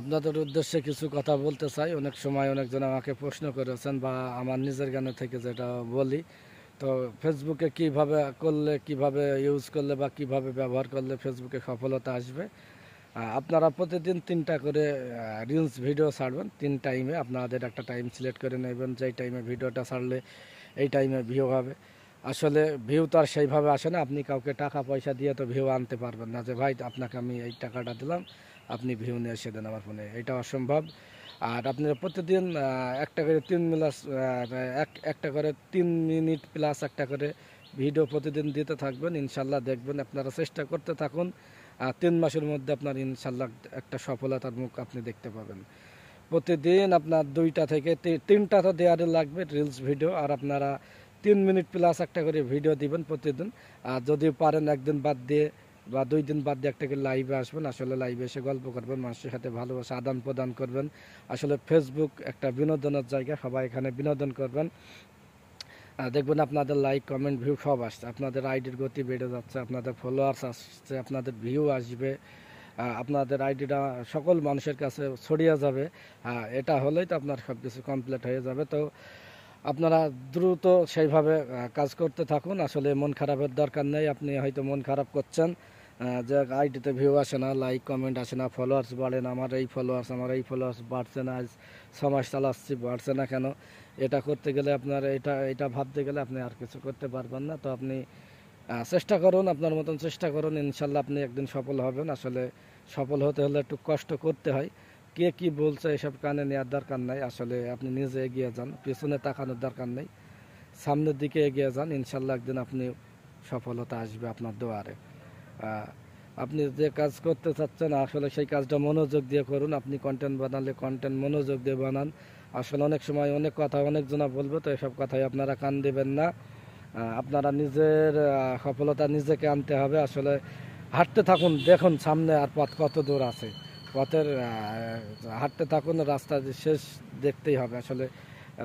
আপনাদের উদ্দেশ্যে কিছু কথা বলতে চাই অনেক সময় অনেকজন আমাকে প্রশ্ন করেছেন বা আমার নিজের গানে থেকে যেটা বলি তো ফেসবুকে কিভাবে করলে কিভাবে ইউজ করলে বা কিভাবে ব্যবহার করলে ফেসবুকে সফলতা আসবে আপনারা প্রতিদিন তিনটা করে রিলস ভিডিও ছাড়বেন তিন টাইমে আপনাদের একটা টাইম সিলেক্ট করে নেবেন যেই টাইমে ভিডিওটা ছাড়লে এই টাইমে ভিউ হবে আসলে ভিউ তো আর সেইভাবে আসে না আপনি কাউকে টাকা পয়সা দিয়ে তো ভিউ আনতে পারবেন না যে ভাই আপনাকে আমি এই টাকাটা দিলাম আপনি ভিউ নিয়ে এসে দেন আমার ফোনে এটা অসম্ভব আর আপনারা প্রতিদিন একটা করে তিন প্লাস এক একটা করে তিন মিনিট প্লাস একটা করে ভিডিও প্রতিদিন দিতে থাকবেন ইনশাল্লাহ দেখবেন আপনারা চেষ্টা করতে থাকুন আর তিন মাসের মধ্যে আপনার ইনশাল্লাহ একটা সফলতার মুখ আপনি দেখতে পাবেন প্রতিদিন আপনার দুইটা থেকে তিনটা তো দেওয়ারে লাগবে রিলস ভিডিও আর আপনারা তিন মিনিট প্লাস একটা করে ভিডিও দিবেন প্রতিদিন আর যদি পারেন একদিন বাদ দিয়ে বা দুই দিন বাদ দিয়ে একটা করে লাইভে আসবেন আসলে লাইভে এসে গল্প করবেন মানুষের সাথে ভালোবাসা আদান প্রদান করবেন আসলে ফেসবুক একটা বিনোদনের জায়গা সবাই এখানে বিনোদন করবেন দেখবেন আপনাদের লাইক কমেন্ট ভিউ সব আসছে আপনাদের আইডির গতি বেড়ে যাচ্ছে আপনাদের ফলোয়ার্স আসছে আপনাদের ভিউ আসবে আপনাদের আইডিটা সকল মানুষের কাছে ছড়িয়ে যাবে এটা হলেই তো আপনার সব কিছু কমপ্লিট হয়ে যাবে তো আপনারা দ্রুত সেইভাবে কাজ করতে থাকুন আসলে মন খারাপের দরকার নেই আপনি হয়তো মন খারাপ করছেন যে আইডিতে ভিউ আসে না লাইক কমেন্ট আসে না ফলোয়ার্স বাড়ে না আমার এই ফলোয়ার্স আমার এই ফলোয়ার্স বাড়ছে না আজ সমাজ চালাচ্ছি বাড়ছে না কেন এটা করতে গেলে আপনার এটা এটা ভাবতে গেলে আপনি আর কিছু করতে পারবেন না তো আপনি চেষ্টা করুন আপনার মতন চেষ্টা করুন ইনশাল্লাহ আপনি একদিন সফল হবেন আসলে সফল হতে হলে একটু কষ্ট করতে হয় কে কি বলছে এসব কানে নেওয়ার দরকার নাই আসলে আপনি নিজে এগিয়ে যান পিছনে তাকানোর দরকার নেই সামনের দিকে এগিয়ে যান ইনশাল্লাহ একদিন আপনি সফলতা আসবে আপনার দোয়ারে আপনি যে কাজ করতে চাচ্ছেন আসলে সেই কাজটা মনোযোগ দিয়ে করুন আপনি কন্টেন্ট বানালে কন্টেন্ট মনোযোগ দিয়ে বানান আসলে অনেক সময় অনেক কথা অনেকজনা বলবে তো এসব কথায় আপনারা কান দেবেন না আপনারা নিজের সফলতা নিজেকে আনতে হবে আসলে হাঁটতে থাকুন দেখুন সামনে আর পথ কত দূর আছে পথের হাঁটতে থাকুন রাস্তা শেষ দেখতেই হবে আসলে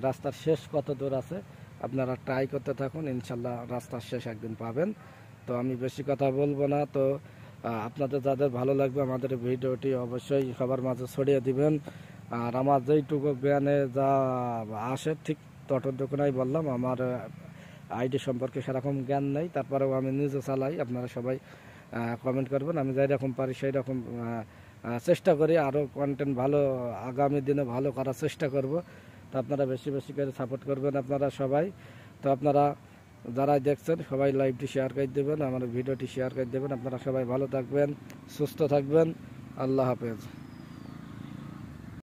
রাস্তার শেষ কত দূর আছে আপনারা ট্রাই করতে থাকুন ইনশাল্লাহ রাস্তার শেষ একদিন পাবেন তো আমি বেশি কথা বলবো না তো আপনাদের যাদের ভালো লাগবে আমাদের ভিডিওটি অবশ্যই সবার মাঝে ছড়িয়ে দিবেন আর আমার যেইটুকু জ্ঞানে যা আসে ঠিক ততটুকুনাই বললাম আমার আইডি সম্পর্কে সেরকম জ্ঞান নেই তারপরেও আমি নিজে চালাই আপনারা সবাই কমেন্ট করবেন আমি যাই রকম পারি সেই রকম চেষ্টা করি আরও কন্টেন্ট ভালো আগামী দিনে ভালো করার চেষ্টা করব তো আপনারা বেশি বেশি করে সাপোর্ট করবেন আপনারা সবাই তো আপনারা যারা দেখছেন সবাই লাইভটি শেয়ার করে দেবেন আমার ভিডিওটি শেয়ার করে দেবেন আপনারা সবাই ভালো থাকবেন সুস্থ থাকবেন আল্লাহ হাফেজ